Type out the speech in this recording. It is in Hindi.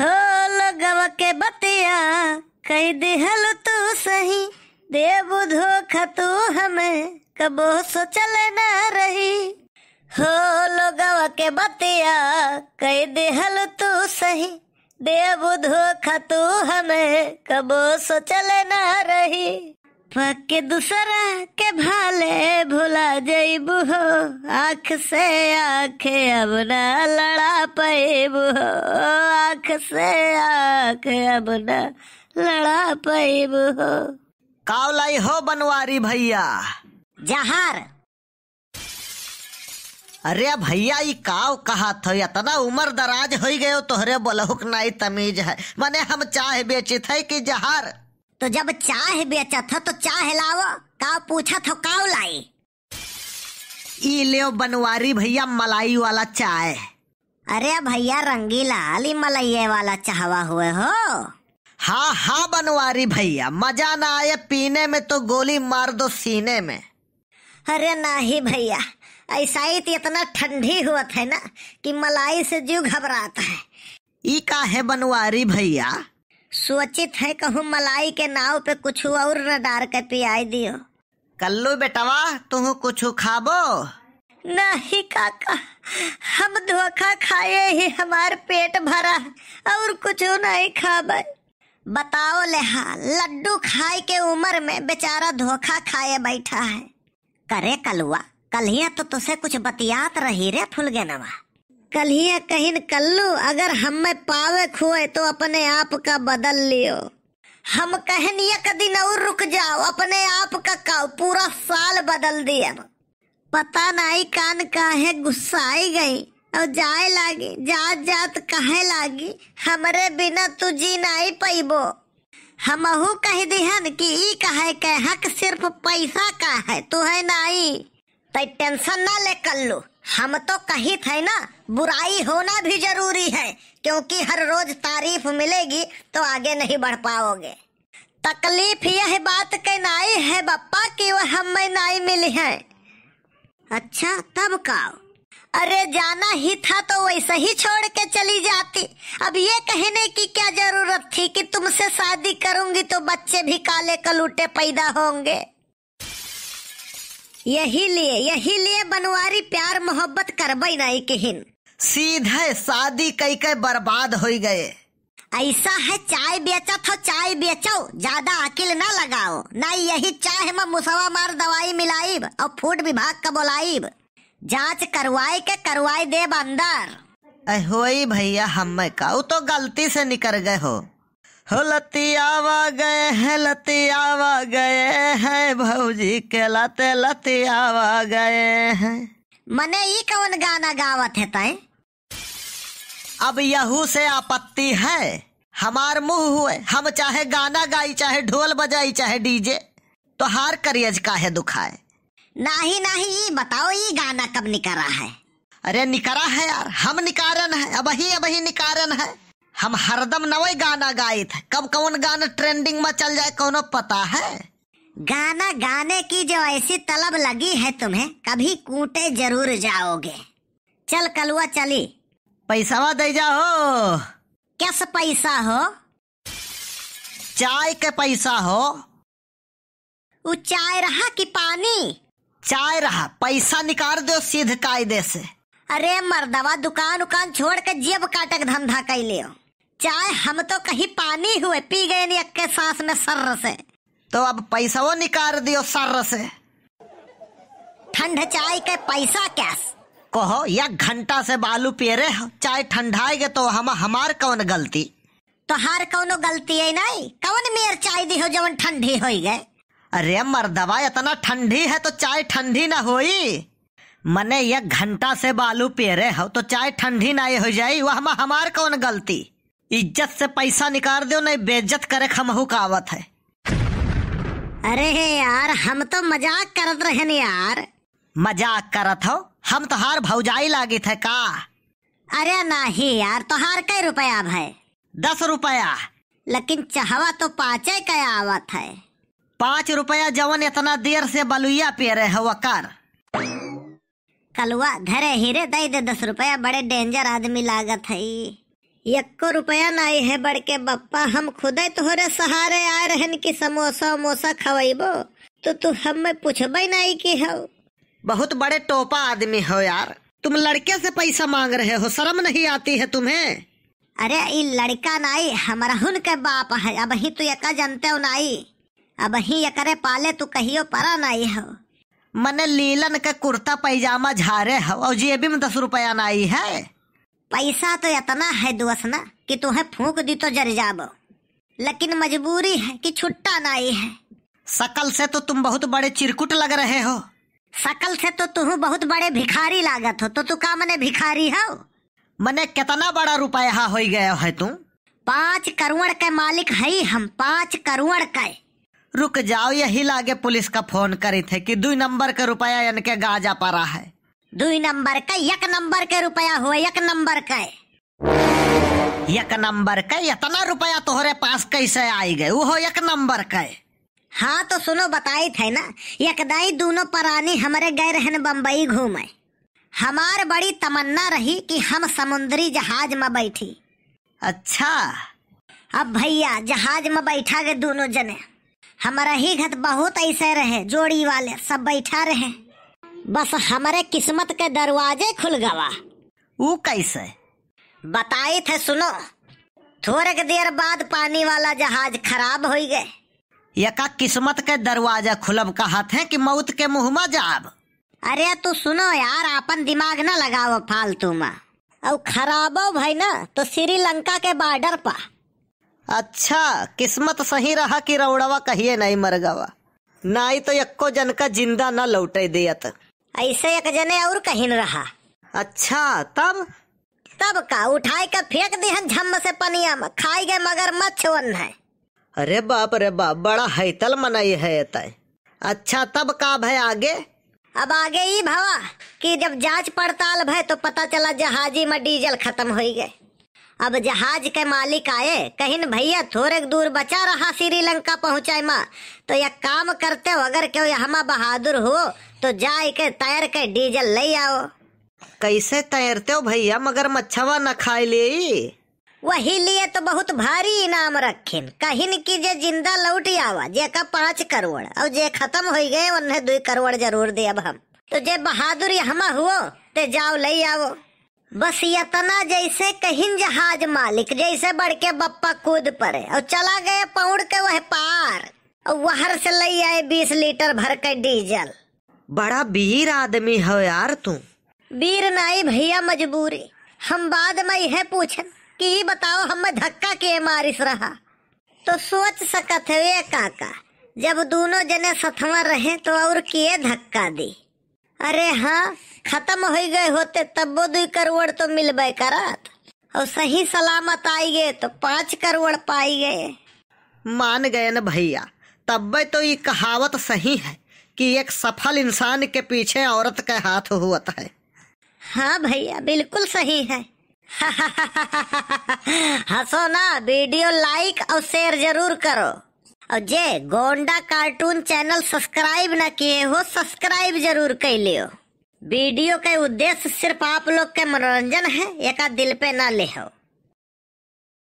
हो लगवा के बतिया कह दिहल तू सही दे बुधो तू हमें कबो सोचल न रही हो लोगवा के बतिया कह दिहल तू सही दे बुधो तू हमें कबो सोचल न रही पके दूसरा के भाले भुला जेबू हो आँख से आँख अब ना लड़ा पेबू हो आँख से आँख अब ना लड़ा पेबू हो कावलाई हो बनवारी भैया जहार अरे भैया ये काव कहा था इतना उम्र दराज हो गयो तोहरे बोलहुक नाई तमीज है मने हम चाहे बेचित है कि जहार तो जब चाय बेचा था तो चाय लाओ का पूछा था काउ लाई ई ले बनवारी भैया मलाई वाला चाय अरे भैया रंगीला ही मलाई वाला चाहवा हुए हो हाँ हाँ बनवारी भैया मजा ना आए पीने में तो गोली मार दो सीने में अरे नहीं भैया ऐसा ही तो इतना ठंडी हुआ था ना कि मलाई से जू घबराता है ई का है बनवारी भैया सोचित है कहूँ मलाई के नाव पे कुछ और न डार के पियाई दियो कल्लू बेटवा तुम कुछ खाबो नहीं काका हम धोखा खाए ही हमार पेट भरा और कुछ नहीं खाबे बताओ लेहा लड्डू खाए के उम्र में बेचारा धोखा खाए बैठा है करे कलुआ कल ही तो तुसे कुछ बतियात रही रे नवा कलिया कहीं कल्लू अगर हम में पावे खोए तो अपने आप का बदल लियो हम कहन एक दिन और रुक जाओ अपने आप का काव पूरा साल बदल दिया पता नहीं कान काहे गुस्सा आई गई और जाए लागी जात जात कहे लागी हमरे बिना तू जी नहीं पैबो अहू कह दिहन कि ई कहे के हक सिर्फ पैसा का है तू है नहीं तो टेंशन ना ले कर हम तो कही थे ना बुराई होना भी जरूरी है क्योंकि हर रोज तारीफ मिलेगी तो आगे नहीं बढ़ पाओगे तकलीफ यह बात के नाई है बप्पा की वह हमें नाई मिली है अच्छा तब का अरे जाना ही था तो वैसे ही छोड़ के चली जाती अब ये कहने की क्या जरूरत थी कि तुमसे शादी करूंगी तो बच्चे भी काले कलूटे पैदा होंगे यही लिए यही लिए बनवारी प्यार मोहब्बत करबई नहीं केहिन सीधे शादी कई के बर्बाद हो गए ऐसा है चाय बेचा तो चाय बेचो ज्यादा अकिल ना लगाओ ना यही चाय में मुसवा मार दवाई मिलाईब और फूड विभाग का बोलाईब जांच करवाए के करवाई देब अंदर होई भैया हम का तो गलती से निकल गए हो हो लतियावा गए हैं लतियावा गए हैं भौजी के लते लतियावा गए हैं मने ये कौन गाना गावत है तय अब यहू से आपत्ति है हमार मुंह हुए हम चाहे गाना गाई चाहे ढोल बजाई चाहे डीजे तो हार करियज है दुखाए नाही नाही ये बताओ ये गाना कब निकरा है अरे निकरा है यार हम निकारन है अब ही निकारन है हम हरदम नवे गाना गाए थे कब कौन गाना ट्रेंडिंग में चल जाए कौन पता है गाना गाने की जो ऐसी तलब लगी है तुम्हें कभी कूटे जरूर जाओगे चल कलुआ चली पैसावा दे जाओ किस पैसा हो चाय के पैसा हो वो चाय रहा कि पानी चाय रहा पैसा निकाल दो सीध कायदे से अरे मर्दवा दुकान उकान छोड़ के जेब काटक धंधा कर लियो चाय हम तो कहीं पानी हुए पी गए नहीं अक्के सांस में सर से तो अब पैसा वो निकाल दियो सर्र से ठंड चाय के पैसा क्या कहो या घंटा से बालू पिए रहे चाय ठंडाएगे तो हम हमार कौन गलती तो हार कौनो गलती है नहीं कौन मेर चाय दी हो जवन ठंडी हो गए अरे मरदवा इतना ठंडी है तो चाय ठंडी ना हो मने ये घंटा से बालू पिए रहे हो तो चाय ठंडी ना हो जाए वह हमार कौन गलती इज्जत से पैसा निकाल दो नहीं बेइज्जत करे खमहू का आवत है अरे यार हम तो मजाक करत रहे यार मजाक करत हो हम तो हार भौजाई लागे थे का अरे नहीं यार तो हार कई रुपया भाई दस रुपया लेकिन चाहवा तो पाँचे का आवत है पाँच रुपया जवन इतना देर से बलुया पे रहे हो कर कलुआ घरे हीरे दे दे दस रुपया बड़े डेंजर आदमी लागत है यक्को रुपया नहीं है बड़के बप्पा हम खुदे तोहरे सहारे आ रहे की समोसा वमोसा खवेबो तो तू हम में नहीं की हो बहुत बड़े टोपा आदमी हो यार तुम लड़के से पैसा मांग रहे हो शर्म नहीं आती है तुम्हें अरे ये लड़का नाई हमारा हुन के बाप है अब ही तू यका जानते हो नाई अब ही यकरे पाले तू कहियो परा नाई हो मने लीलन का कुर्ता पैजामा झारे हो और जेबी में दस रुपया नाई है पैसा तो इतना है दोस्त ना कि तुम्हें फूक दी तो जर जाबो लेकिन मजबूरी है कि छुट्टा ना आई है सकल से तो तुम बहुत बड़े चिरकुट लग रहे हो सकल से तो तुम बहुत बड़े भिखारी लागत हो तो तू का मने भिखारी हो मने कितना बड़ा रुपया हो गया है तुम पाँच करोड़ के मालिक है हम पाँच करोड़ के रुक जाओ यही लागे पुलिस का फोन करी थे कि दो नंबर का रुपया इनके गाजा पड़ा है दुई नंबर का एक नंबर के रुपया हो एक नंबर का एक नंबर का इतना रुपया तोहरे पास कैसे आई गए वो एक नंबर का हाँ तो सुनो बताई थे ना यकदाई दोनों परानी हमारे गए रहन बम्बई घूमे हमार बड़ी तमन्ना रही कि हम समुद्री जहाज में बैठी अच्छा अब भैया जहाज में बैठा गए दोनों जने हमारा ही घत बहुत ऐसे रहे जोड़ी वाले सब बैठा रहे बस हमारे किस्मत के दरवाजे खुल गवा वो कैसे बताई थे सुनो थोड़े के देर बाद पानी वाला जहाज खराब हो गए यका किस्मत के दरवाजा खुलब कहा है कि मौत के मुंह में जाब अरे तू सुनो यार अपन दिमाग ना लगाओ फालतू में और हो भाई ना तो श्रीलंका के बॉर्डर पा अच्छा किस्मत सही रहा कि रौड़वा कहिए नहीं मर गवा ना ही तो यक्को जन का जिंदा ना लौटे दियत ऐसे एक जने और कहीं रहा अच्छा तब तब का उठाई का फेंक है झम से पनिया में खाई गए मगर मच्छ वन है अरे बाप रे बाप बड़ा हैतल मनाई है तय अच्छा तब का भय आगे अब आगे ही भवा कि जब जांच पड़ताल भय तो पता चला जहाजी में डीजल खत्म हो गए अब जहाज के मालिक आए कहीं भैया थोड़े दूर बचा रहा श्रीलंका पहुंचाए माँ तो यह काम करते हो अगर क्यों यहाँ बहादुर हो तो जाए के तैर के डीजल ले आओ कैसे तैरते हो भैया मगर मच्छवा न खाए ले वही लिए तो बहुत भारी इनाम रखिन कहिन की जे जिंदा लौट आवा जे का पाँच करोड़ और जे खत्म हो गए उन्हें दो करोड़ जरूर दे अब हम तो जे बहादुर यहाँ हुआ ते जाओ ले आओ बस यतना जैसे कहीं जहाज मालिक जैसे बढ़ के बप्पा कूद पड़े और चला गए पौड़ के वह पार और वहर से ले आए बीस लीटर भर के डीजल बड़ा वीर आदमी हो यार तू वीर नहीं भैया मजबूरी हम बाद में यह पूछन कि बताओ हम धक्का के मारिस रहा तो सोच सकत है काका जब दोनों जने सथवा रहे तो और किए धक्का दी अरे हाँ खत्म हो गए होते तब दु करोड़ तो बे करत और सही सलामत आई गए तो पाँच करोड़ पाई गए मान गए न भैया तब तो ये कहावत सही है कि एक सफल इंसान के पीछे औरत का हाथ हुआ है हाँ भैया बिल्कुल सही है हसो ना वीडियो लाइक और शेयर जरूर करो और J Gonda cartoon channel subscribe न किए हो सब्सक्राइब जरूर कर लियो वीडियो के उद्देश्य सिर्फ आप लोग के मनोरंजन है एक दिल पे ना ले हो